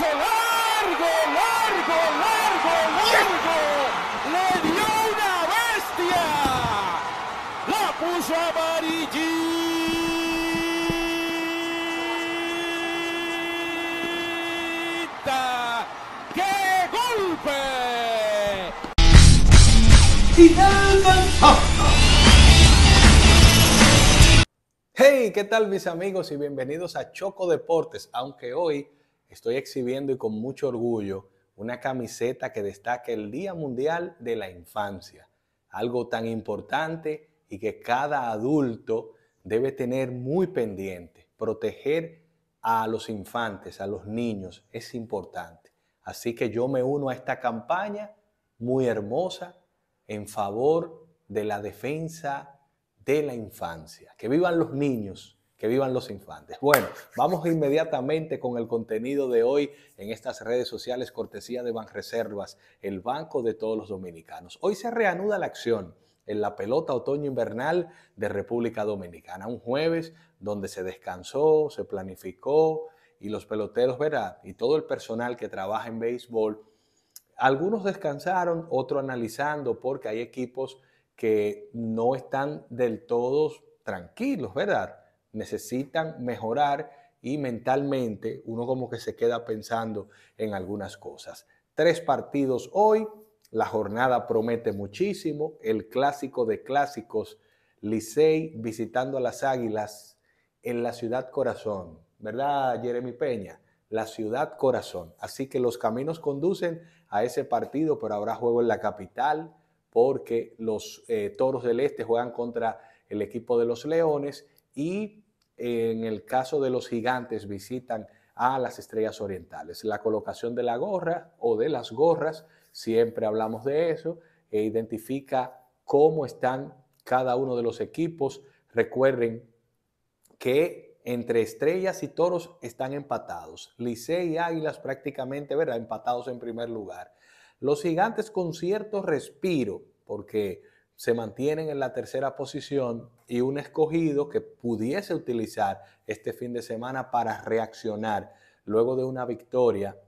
largo, largo, largo, largo. Le dio una bestia. La puso amarillita. ¡Qué golpe! Hey, ¿qué tal mis amigos y bienvenidos a Choco Deportes? Aunque hoy estoy exhibiendo y con mucho orgullo una camiseta que destaca el Día Mundial de la Infancia, algo tan importante y que cada adulto debe tener muy pendiente. Proteger a los infantes, a los niños, es importante. Así que yo me uno a esta campaña muy hermosa en favor de la defensa de la infancia. Que vivan los niños que vivan los infantes. Bueno, vamos inmediatamente con el contenido de hoy en estas redes sociales cortesía de Banreservas, el banco de todos los dominicanos. Hoy se reanuda la acción en la pelota otoño-invernal de República Dominicana, un jueves donde se descansó, se planificó y los peloteros, ¿verdad? Y todo el personal que trabaja en béisbol, algunos descansaron, otros analizando porque hay equipos que no están del todo tranquilos, ¿verdad? necesitan mejorar y mentalmente uno como que se queda pensando en algunas cosas. Tres partidos hoy, la jornada promete muchísimo, el clásico de clásicos, Licey visitando a las Águilas en la ciudad corazón, ¿verdad, Jeremy Peña? La ciudad corazón. Así que los caminos conducen a ese partido, pero ahora juego en la capital porque los eh, Toros del Este juegan contra el equipo de los Leones y en el caso de los gigantes, visitan a las estrellas orientales. La colocación de la gorra o de las gorras, siempre hablamos de eso, e identifica cómo están cada uno de los equipos. Recuerden que entre estrellas y toros están empatados. Licey y Águilas prácticamente, ¿verdad? Empatados en primer lugar. Los gigantes con cierto respiro, porque se mantienen en la tercera posición y un escogido que pudiese utilizar este fin de semana para reaccionar luego de una victoria,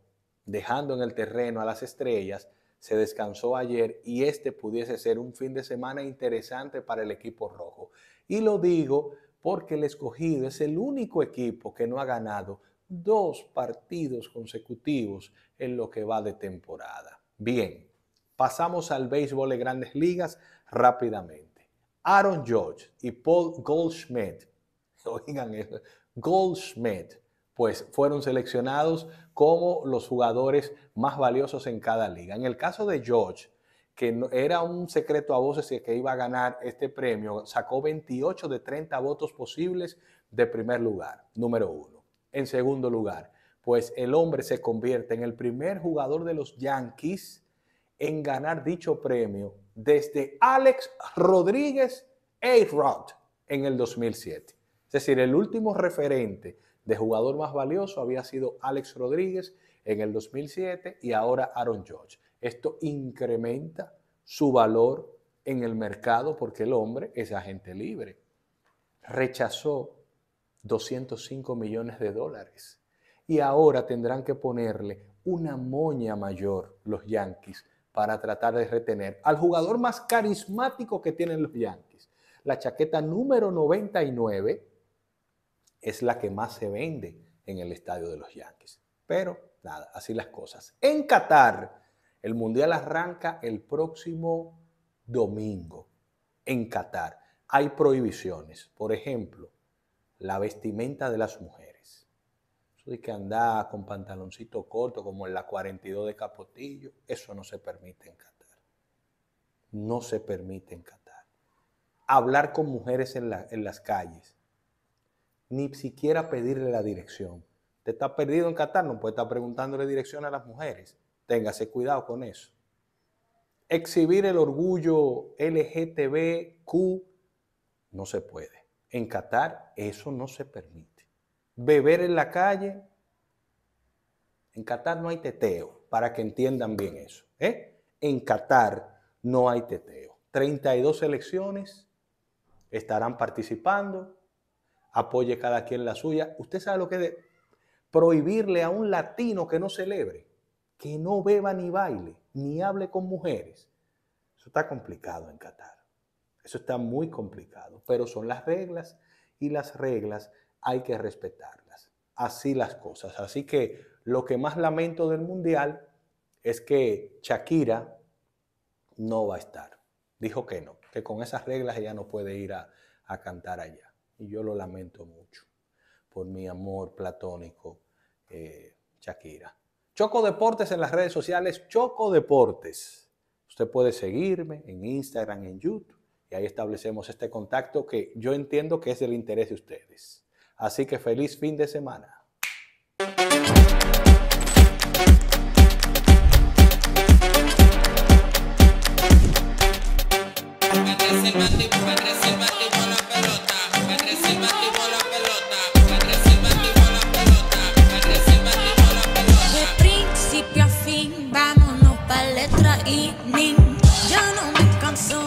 dejando en el terreno a las estrellas, se descansó ayer y este pudiese ser un fin de semana interesante para el equipo rojo. Y lo digo porque el escogido es el único equipo que no ha ganado dos partidos consecutivos en lo que va de temporada. Bien, pasamos al béisbol de grandes ligas rápidamente. Aaron George y Paul Goldschmidt, oigan Goldschmidt, pues fueron seleccionados como los jugadores más valiosos en cada liga. En el caso de George, que era un secreto a voces que iba a ganar este premio, sacó 28 de 30 votos posibles de primer lugar, número uno. En segundo lugar, pues el hombre se convierte en el primer jugador de los Yankees en ganar dicho premio desde Alex Rodríguez A-Rod en el 2007. Es decir, el último referente de jugador más valioso había sido Alex Rodríguez en el 2007 y ahora Aaron George. Esto incrementa su valor en el mercado porque el hombre es agente libre. Rechazó 205 millones de dólares y ahora tendrán que ponerle una moña mayor los Yankees para tratar de retener al jugador más carismático que tienen los Yankees. La chaqueta número 99 es la que más se vende en el estadio de los Yankees. Pero nada, así las cosas. En Qatar, el Mundial arranca el próximo domingo. En Qatar hay prohibiciones. Por ejemplo, la vestimenta de las mujeres que andar con pantaloncito corto como en la 42 de Capotillo, eso no se permite en Qatar. No se permite en Qatar. Hablar con mujeres en, en las calles, ni siquiera pedirle la dirección. Te está perdido en Qatar, no puede estar preguntándole dirección a las mujeres. Téngase cuidado con eso. Exhibir el orgullo LGTBQ no se puede. En Qatar eso no se permite beber en la calle. En Qatar no hay teteo, para que entiendan bien eso. ¿eh? En Qatar no hay teteo. 32 elecciones, estarán participando. Apoye cada quien la suya. Usted sabe lo que es prohibirle a un latino que no celebre, que no beba ni baile, ni hable con mujeres. Eso está complicado en Qatar. Eso está muy complicado, pero son las reglas y las reglas hay que respetarlas. Así las cosas. Así que lo que más lamento del Mundial es que Shakira no va a estar. Dijo que no, que con esas reglas ella no puede ir a, cantar allá. Y yo lo lamento mucho por mi amor platónico, eh, Shakira. Choco Deportes en las redes sociales, Choco Deportes. Usted puede seguirme en Instagram, en YouTube, y ahí establecemos este contacto que yo entiendo que es del interés de ustedes. Así que feliz fin de semana la pelota, me traci el bátimo la pelota, me res el batimos la pelota, me recibimos la pelota. De principio a fin, vámonos para letra y min, yo no me canzo.